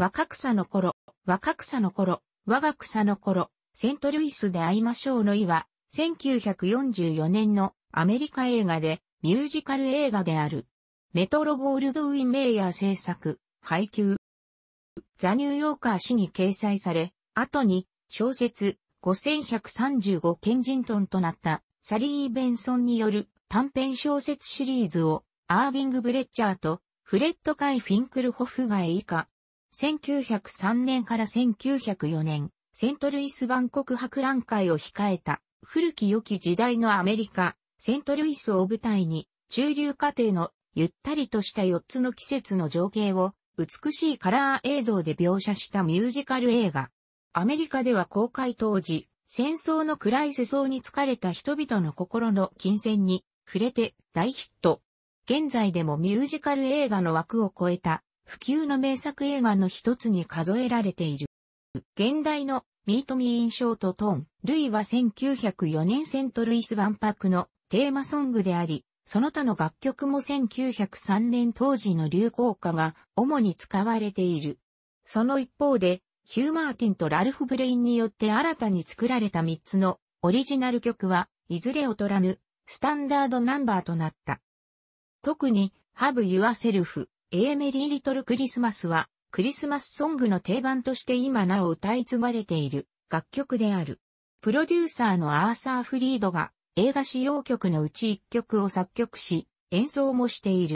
若草の頃、若草の頃、我が草の頃、セントルイスで会いましょうの意は、1944年のアメリカ映画で、ミュージカル映画である。メトロゴールドウィン・メイヤー制作、配給。ザ・ニューヨーカー誌に掲載され、後に小説5135ケンジントンとなったサリー・ベンソンによる短編小説シリーズをアービング・ブレッチャーとフレッド・カイ・フィンクルホフが以下1903年から1904年、セントルイス万国博覧会を控えた、古き良き時代のアメリカ、セントルイスを舞台に、中流家庭のゆったりとした4つの季節の情景を美しいカラー映像で描写したミュージカル映画。アメリカでは公開当時、戦争の暗い世相に疲れた人々の心の金銭に触れて大ヒット。現在でもミュージカル映画の枠を超えた普及の名作映画の一つに数えられている。現代のミートミーインショートトーン、ルイは1904年セントルイス万博のテーマソングであり、その他の楽曲も1903年当時の流行歌が主に使われている。その一方で、ヒュー・マーティンとラルフ・ブレインによって新たに作られた3つのオリジナル曲はいずれ劣らぬスタンダードナンバーとなった。特に Have Yourself A メリー・リトル・クリスマスは、クリスマスソングの定番として今なお歌い継がれている楽曲である。プロデューサーのアーサー・フリードが映画使用曲のうち1曲を作曲し、演奏もしている。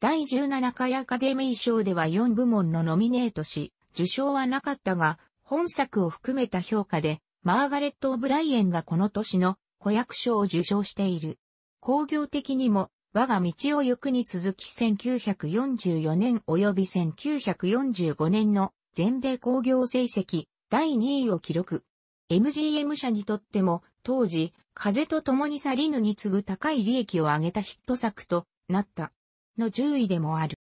第17回アカデミー賞では4部門のノミネートし、受賞はなかったが、本作を含めた評価で、マーガレット・オブライエンがこの年の子役賞を受賞している。工業的にも我が道を行くに続き1944年及び1945年の全米工業成績第2位を記録。MGM 社にとっても当時風と共に去りぬに次ぐ高い利益を上げたヒット作となったの10位でもある。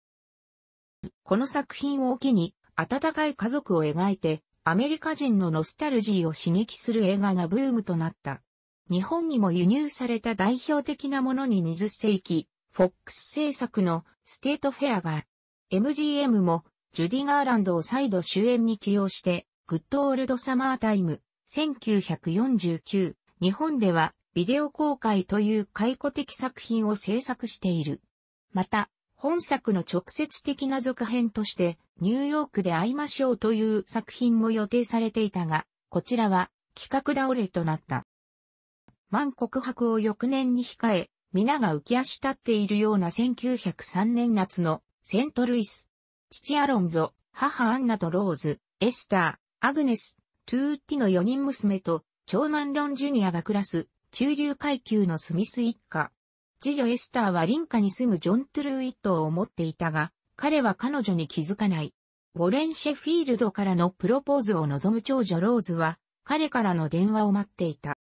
この作品を機に温かい家族を描いてアメリカ人のノスタルジーを刺激する映画がブームとなった。日本にも輸入された代表的なものに20世紀、フォックス制作のステートフェアが、MGM もジュディ・ガーランドを再度主演に起用して、グッドオールドサマータイム、1949、日本ではビデオ公開という解雇的作品を制作している。また、本作の直接的な続編として、ニューヨークで会いましょうという作品も予定されていたが、こちらは企画倒れとなった。万国博を翌年に控え、皆が浮き足立っているような1903年夏のセントルイス。父アロンゾ、母アンナとローズ、エスター、アグネス、トゥーティの4人娘と長男ロンジュニアが暮らす中流階級のスミス一家。次女エスターは林家に住むジョン・トゥルーイットを持っていたが、彼は彼女に気づかない。ウォレン・シェフィールドからのプロポーズを望む長女ローズは、彼からの電話を待っていた。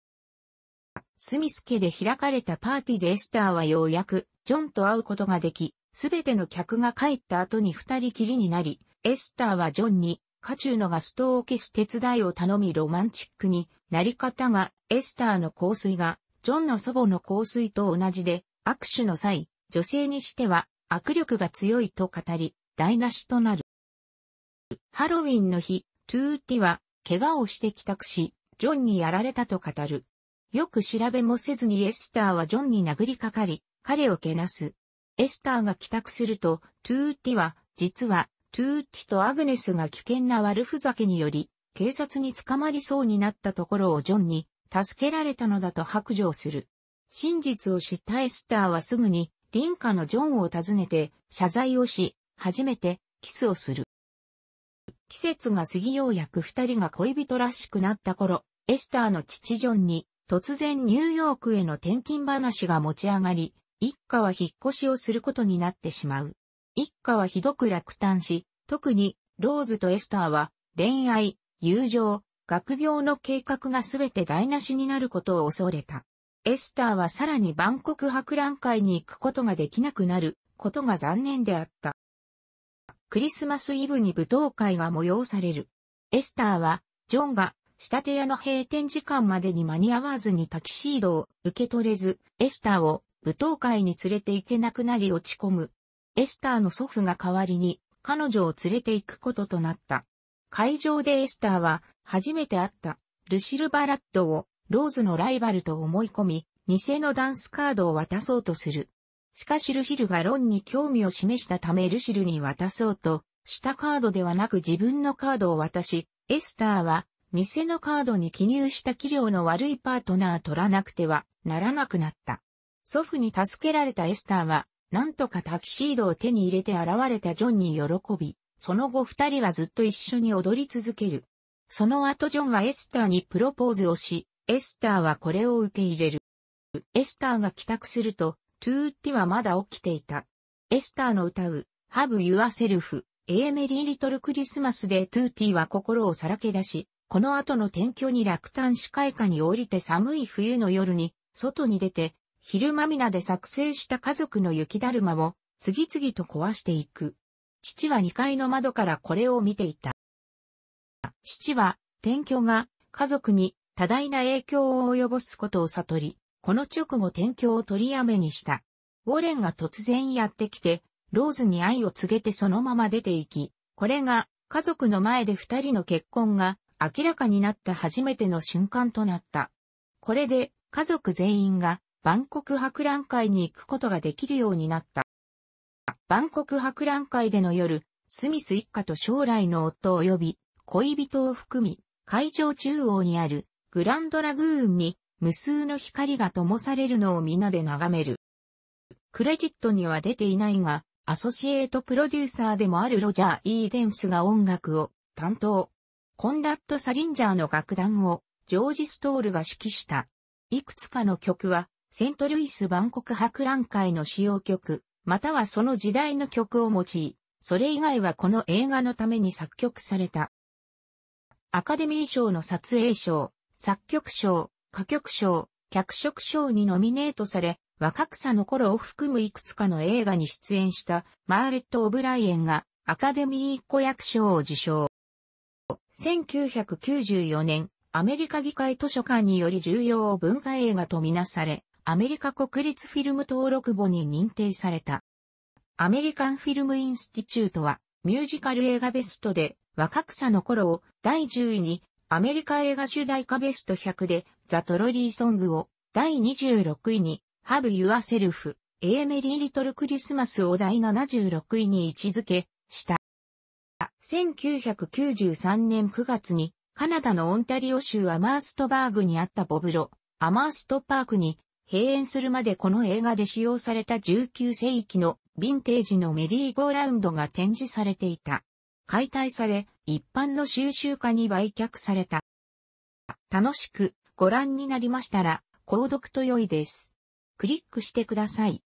スミス家で開かれたパーティーでエスターはようやく、ジョンと会うことができ、すべての客が帰った後に二人きりになり、エスターはジョンに、家中のガストを消す手伝いを頼みロマンチックになり方が、エスターの香水が、ジョンの祖母の香水と同じで、握手の際、女性にしては、握力が強いと語り、台無しとなる。ハロウィンの日、トゥーティは、怪我をして帰宅し、ジョンにやられたと語る。よく調べもせずにエスターはジョンに殴りかかり、彼をけなす。エスターが帰宅すると、トゥーティは、実は、トゥーティとアグネスが危険な悪ふざけにより、警察に捕まりそうになったところをジョンに、助けられたのだと白状する。真実を知ったエスターはすぐに、林家のジョンを訪ねて、謝罪をし、初めて、キスをする。季節が過ぎようやく二人が恋人らしくなった頃、エスターの父ジョンに、突然ニューヨークへの転勤話が持ち上がり、一家は引っ越しをすることになってしまう。一家はひどく落胆し、特にローズとエスターは恋愛、友情、学業の計画がすべて台無しになることを恐れた。エスターはさらに万国博覧会に行くことができなくなることが残念であった。クリスマスイブに舞踏会が催される。エスターは、ジョンが仕立屋の閉店時間までに間に合わずにタキシードを受け取れず、エスターを舞踏会に連れて行けなくなり落ち込む。エスターの祖父が代わりに彼女を連れて行くこととなった。会場でエスターは初めて会ったルシル・バラッドをローズのライバルと思い込み、偽のダンスカードを渡そうとする。しかしルシルがロンに興味を示したためルシルに渡そうとしたカードではなく自分のカードを渡し、エスターは偽のカードに記入した器量の悪いパートナー取らなくてはならなくなった。祖父に助けられたエスターは、なんとかタキシードを手に入れて現れたジョンに喜び、その後二人はずっと一緒に踊り続ける。その後ジョンはエスターにプロポーズをし、エスターはこれを受け入れる。エスターが帰宅すると、トゥーッティはまだ起きていた。エスターの歌う、Have Yourself, A Merry Little Christmas でトゥーティは心をさらけ出し、この後の天居に落胆視界下に降りて寒い冬の夜に、外に出て、昼間皆で作成した家族の雪だるまを、次々と壊していく。父は2階の窓からこれを見ていた。父は、天居が家族に多大な影響を及ぼすことを悟り、この直後天居を取りやめにした。ウォレンが突然やってきて、ローズに愛を告げてそのまま出て行き、これが家族の前で二人の結婚が明らかになった初めての瞬間となった。これで家族全員が万国博覧会に行くことができるようになった。万国博覧会での夜、スミス一家と将来の夫及び恋人を含み、会場中央にあるグランドラグーンに無数の光が灯されるのを皆で眺める。クレジットには出ていないが、アソシエイトプロデューサーでもあるロジャー・イーデンスが音楽を担当。コンラッド・サリンジャーの楽団をジョージ・ストールが指揮した。いくつかの曲は、セントルイス万国博覧会の使用曲、またはその時代の曲を用い、それ以外はこの映画のために作曲された。アカデミー賞の撮影賞、作曲賞、歌曲賞、脚色賞にノミネートされ、若草の頃を含むいくつかの映画に出演したマーレット・オブライエンがアカデミー子役賞を受賞。1994年、アメリカ議会図書館により重要文化映画とみなされ、アメリカ国立フィルム登録簿に認定された。アメリカンフィルムインスティチュートは、ミュージカル映画ベストで、若草の頃を第10位に、アメリカ映画主題歌ベスト100で、ザ・トロリーソングを第26位に、ハブ・ユア・セルフ、エーメリー・リトル・クリスマスを第76位に位置づけ、した。1993年9月に、カナダのオンタリオ州アマーストバーグにあったボブロ、アマーストパークに、閉園するまでこの映画で使用された19世紀のヴィンテージのメリーゴーラウンドが展示されていた。解体され、一般の収集家に売却された。楽しくご覧になりましたら、購読と良いです。クリックしてください。